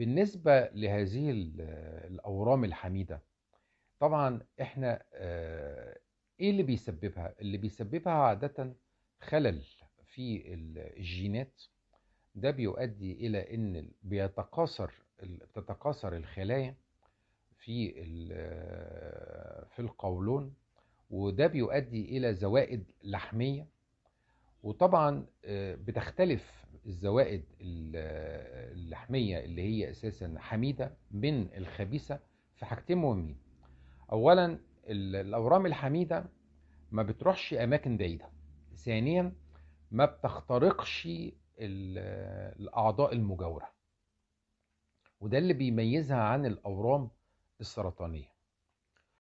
بالنسبة لهذه الأورام الحميدة طبعا احنا آه، ايه اللي بيسببها اللي بيسببها عادة خلل في الجينات ده بيؤدي الى ان بيتقاصر تتقاصر الخلايا في آه، في القولون وده بيؤدي الى زوائد لحميه وطبعا آه، بتختلف الزوائد اللحمية اللي هي أساسا حميدة من الخبيثة في حاجتين مهمين أولا الأورام الحميدة ما بتروحش أماكن بعيدة ثانيا ما بتخترقش الأعضاء المجاورة وده اللي بيميزها عن الأورام السرطانية